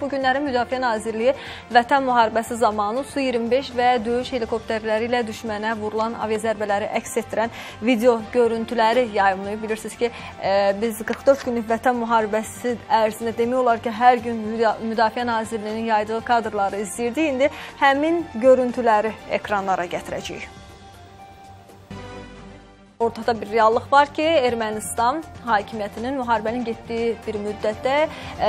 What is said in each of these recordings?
Bu günləri Müdafiə Nazirliyi Vətən müharibəsi zamanı Su-25 və döyüş helikopterləri ilə düşmənə vurulan aviazərbələri əks etdirən video görüntüləri yayımlayıb. Bilirsiniz ki, e, biz 44 günlük Vətən müharibəsi ərzində demək olar ki, hər gün Müdafiə Nazirliyinin yaydığı kadrları izləyirdik. İndi həmin görüntüləri ekranlara gətirəcəyik. Ortada bir reallıq var ki, Ermənistan hakimiyyətinin müharibənin getdiyi bir müddətdə ə, e,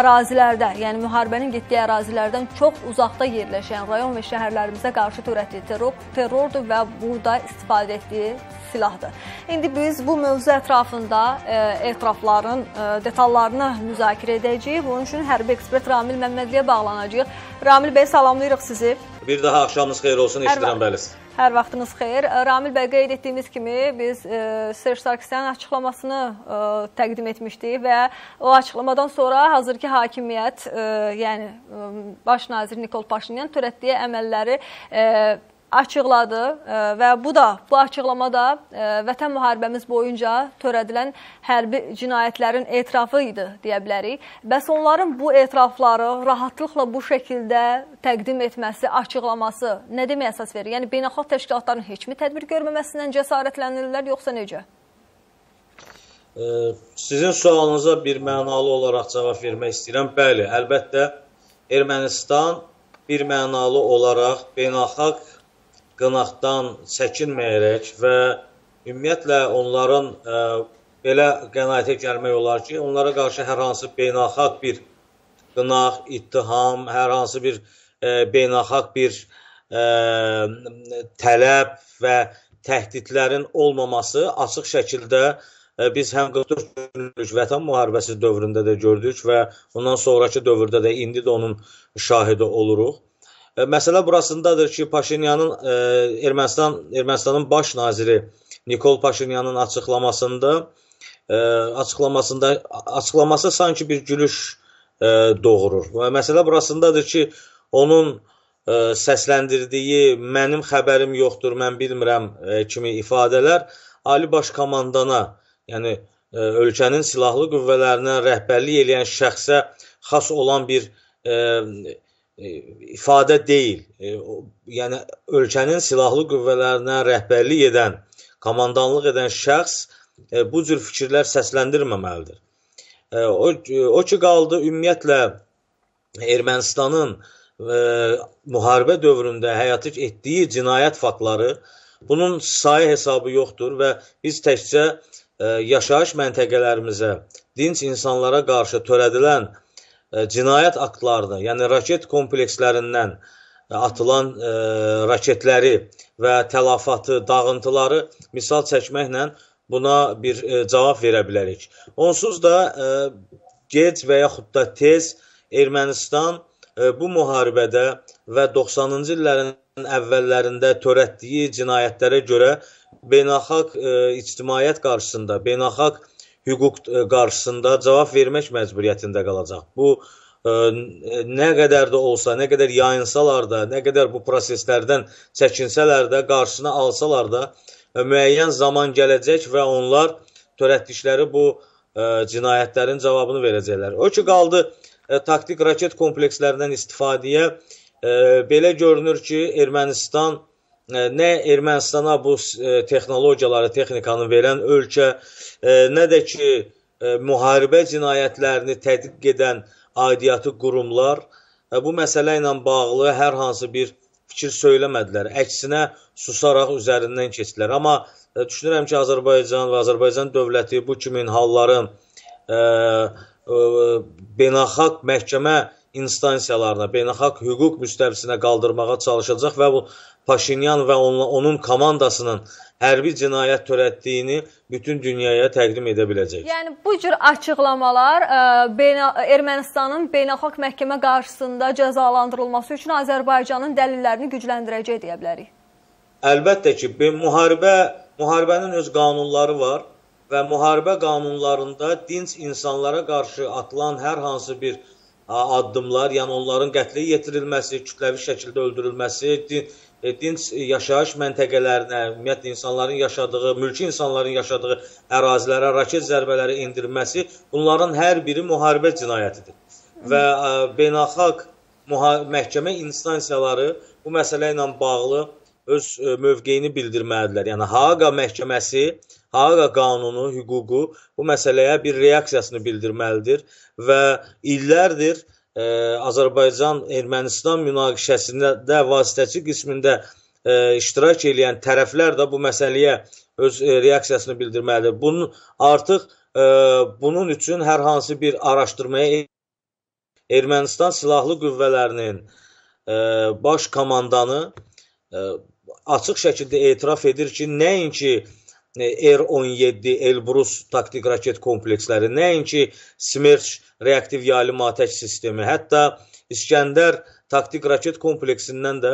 ərazilərdə, yəni müharibənin getdiyi ərazilərdən çox uzaqda yerləşən rayon və şəhərlərimizə qarşı törətdiyi terror, terrordur və burada istifadə etdiyi silahdır. İndi biz bu mövzu ətrafında e, etirafların e, detallarını müzakirə edəcəyik. Bunun üçün hərbi ekspert Ramil Məmmədliyə bağlanacağıq. Ramil bəy, salamlayırıq sizi. Bir daha axşamınız xeyir olsun, eşidirəm bəliz. Hər vaxtınız xeyir. E, Ramil bəy qeyd etdiyimiz kimi biz e, Serj Sarkisyanın açıqlamasını e, təqdim etmişdik və o açıqlamadan sonra hazırki hakimiyyət, e, yəni e, baş nazir Nikol Paşinyan törətdiyi əməlləri e, açıqladı e, və bu da bu açıqlama da e, vətən müharibəmiz boyunca törədilən hərbi cinayətlərin etirafı idi deyə bilərik. Bəs onların bu etirafları rahatlıqla bu şəkildə təqdim etməsi, açıqlaması nə deməyə əsas verir? Yəni beynəlxalq təşkilatların heç mi tədbir görməməsindən cəsarətlənirlər yoxsa necə? E, sizin sualınıza bir mənalı olaraq cavab vermək istəyirəm. Bəli, əlbəttə Ermənistan bir mənalı olaraq beynəlxalq qınaqdan çəkinməyərək və ümumiyyətlə onların ə, e, belə qənaətə gəlmək olar ki, onlara qarşı hər hansı beynəlxalq bir qınaq, ittiham, hər hansı bir ə, e, beynəlxalq bir ə, e, tələb və təhdidlərin olmaması açıq şəkildə biz həm 44 günlük vətən müharibəsi dövründə də gördük və ondan sonrakı dövrdə də indi də onun şahidi oluruq. E, məsələ burasındadır ki, Paşinyanın ə, e, Ermənistan Ermənistanın baş naziri Nikol Paşinyanın açıqlamasında ə, e, açıqlamasında açıqlaması sanki bir gülüş ə, doğurur. Və məsələ burasındadır ki, onun ə, səsləndirdiyi mənim xəbərim yoxdur, mən bilmirəm ə, kimi ifadələr Ali Baş Komandana, yəni ə, ölkənin silahlı qüvvələrinə rəhbərlik edən şəxsə xas olan bir ə, E, ifadə deyil. E, yəni ölkənin silahlı qüvvələrinə rəhbərlik edən, komandanlıq edən şəxs e, bu cür fikirlər səsləndirməməlidir. O, o ki qaldı ümumiyyətlə Ermənistanın e, müharibə dövründə həyata etdiyi cinayət faktları bunun sayı hesabı yoxdur və biz təkcə e, yaşayış məntəqələrimizə dinç insanlara qarşı törədilən e, E, cinayət aktlarını, yəni raket komplekslərindən e, atılan ə, e, raketləri və tələfatı, dağıntıları misal çəkməklə buna bir ə, cavab verə bilərik. Onsuz da ə, gec və yaxud da tez Ermənistan ə, bu müharibədə və 90-cı illərin əvvəllərində törətdiyi cinayətlərə görə beynəlxalq ə, ictimaiyyət qarşısında, beynəlxalq ə, hüquq e, qarşısında cavab vermək məcburiyyətində qalacaq. Bu e, nə qədər də olsa, nə qədər yayınsalar da, nə qədər bu proseslərdən çəkinsələr də, qarşısını alsalar da, e, müəyyən zaman gələcək və onlar törətdikləri bu cinayətlərin cavabını verəcəklər. O ki qaldı taktik raket komplekslərindən istifadəyə belə görünür ki, Ermənistan nə Ermənistana bu texnologiyaları, texnikanı verən ölkə, nə də ki müharibə cinayətlərini tədqiq edən aidiyyatı qurumlar bu məsələ ilə bağlı hər hansı bir fikir söyləmədilər. Əksinə susaraq üzərindən keçdilər. Amma düşünürəm ki, Azərbaycan və Azərbaycan dövləti bu kimin halların ə, ə, beynəlxalq məhkəmə instansiyalarına, beynəlxalq hüquq müstəvisinə qaldırmağa çalışacaq və bu Paşinyan və onun komandasının hərbi cinayət törətdiyini bütün dünyaya təqdim edə biləcək. Yəni bu cür açıqlamalar ə, e, beyna, Ermənistanın beynəlxalq məhkəmə qarşısında cəzalandırılması üçün Azərbaycanın dəlillərini gücləndirəcək deyə bilərik. Əlbəttə ki, müharibə müharibənin öz qanunları var və müharibə qanunlarında dinc insanlara qarşı atılan hər hansı bir addımlar, yəni onların qətlə yetirilməsi, kütləvi şəkildə öldürülməsi, din, E, dinç yaşayış məntəqələrinə, ümumiyyətlə insanların yaşadığı, mülki insanların yaşadığı ərazilərə raket zərbələri endirməsi bunların hər biri müharibə cinayətidir. Və ə, e, beynəlxalq məhkəmə instansiyaları bu məsələ ilə bağlı öz ə, e, mövqeyini bildirməlidirlər. Yəni Haaqa məhkəməsi, Haaqa qanunu, hüququ bu məsələyə bir reaksiyasını bildirməlidir və illərdir ə, Azərbaycan-Ermənistan münaqişəsində də vasitəçi qismində ə, e, iştirak edən tərəflər də bu məsələyə öz ə, e, reaksiyasını bildirməlidir. Bunun artıq ə, e, bunun üçün hər hansı bir araşdırmaya Ermənistan silahlı qüvvələrinin ə, baş komandanı ə, açıq şəkildə etiraf edir ki, nəinki E, R-17 Elbrus taktik raket kompleksləri, nəinki Smerç reaktiv yali matəç sistemi, hətta İskəndər taktik raket kompleksindən də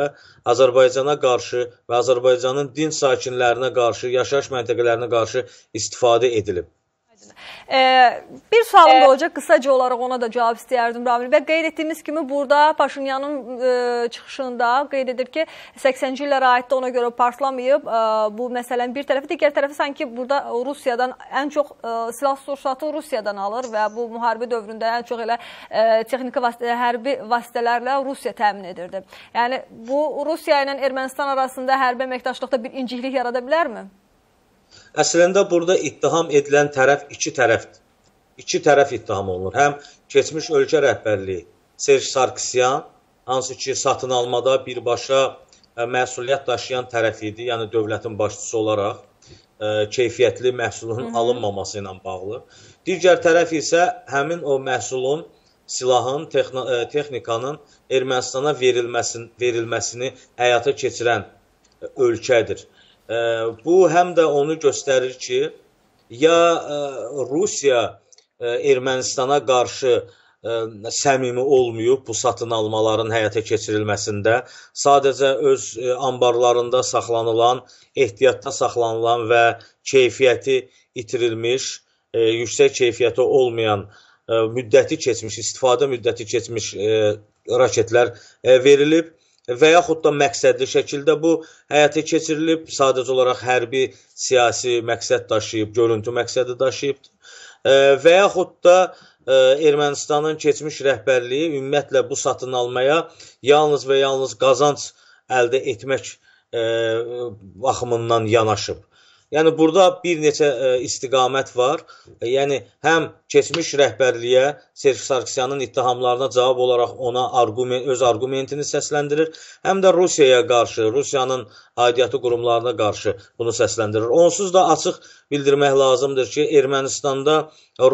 Azərbaycana qarşı və Azərbaycanın din sakinlərinə qarşı, yaşayış məntəqələrinə qarşı istifadə edilib. Ee, bir sualım da olacaq, qısaca olaraq ona da cavab istəyərdim Ramil. Və qeyd etdiyimiz kimi burada Paşinyanın e, çıxışında qeyd edir ki, 80-ci illərə aid də ona görə partlamayıb. E, bu məsələnin bir tərəfi, digər tərəfi sanki burada Rusiyadan ən çox e, silah sursatı Rusiyadan alır və bu müharibə dövründə ən çox elə e, texniki vasitələr, hərbi vasitələrlə Rusiya təmin edirdi. Yəni bu Rusiya ilə Ermənistan arasında hərbi əməkdaşlıqda bir inciklik yarada bilərmi? Əslində burada ittiham edilən tərəf iki tərəfdir. İki tərəf ittiham olunur. Həm keçmiş ölkə rəhbərliyi Serj Sarkisyan, hansı ki, satın almada birbaşa e, məsuliyyət daşıyan tərəf idi, yəni dövlətin başçısı olaraq ə, e, keyfiyyətli məhsulun Hı -hı. alınmaması ilə bağlı. Digər tərəf isə həmin o məhsulun silahın, texn e, texnikanın Ermənistana verilməsin, verilməsini həyata keçirən ölkədir bu həm də onu göstərir ki, ya Rusiya Ermənistana qarşı ə, səmimi olmayıb bu satın almaların həyata keçirilməsində. Sadəcə öz ə, anbarlarında saxlanılan, ehtiyatda saxlanılan və keyfiyyəti itirilmiş, ə, yüksək keyfiyyəti olmayan ə, müddəti keçmiş, istifadə müddəti keçmiş ə, raketlər ə, verilib və yaxud da məqsədli şəkildə bu həyata keçirilib, sadəcə olaraq hərbi, siyasi məqsəd daşıyıb, görüntü məqsədi daşıyıb e, və yaxud da e, Ermənistanın keçmiş rəhbərliyi ümumiyyətlə bu satın almaya yalnız və yalnız qazanc əldə etmək e, baxımından yanaşıb. Yəni burada bir neçə ə, e, istiqamət var. E, yəni həm keçmiş rəhbərliyə Serj Sarkisyanın ittihamlarına cavab olaraq ona arqument öz arqumentini səsləndirir, həm də Rusiyaya qarşı, Rusiyanın aidiyyatı qurumlarına qarşı bunu səsləndirir. Onsuz da açıq bildirmək lazımdır ki, Ermənistanda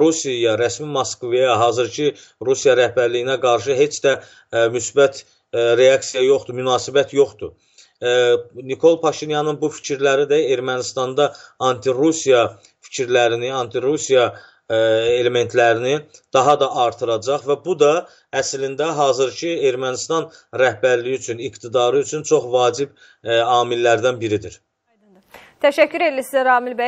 Rusiyaya, rəsmi Moskvaya, hazırki Rusiya rəhbərliyinə qarşı heç də ə, e, müsbət ə, e, reaksiya yoxdur, münasibət yoxdur. Nikol Paşinyanın bu fikirləri də Ermənistanda anti-Rusiya fikirlərini, anti-Rusiya e, elementlərini daha da artıracaq və bu da əslində hazırki Ermənistan rəhbərliyi üçün, iqtidarı üçün çox vacib e, amillərdən biridir. Təşəkkür edirik sizə Ramil bəy.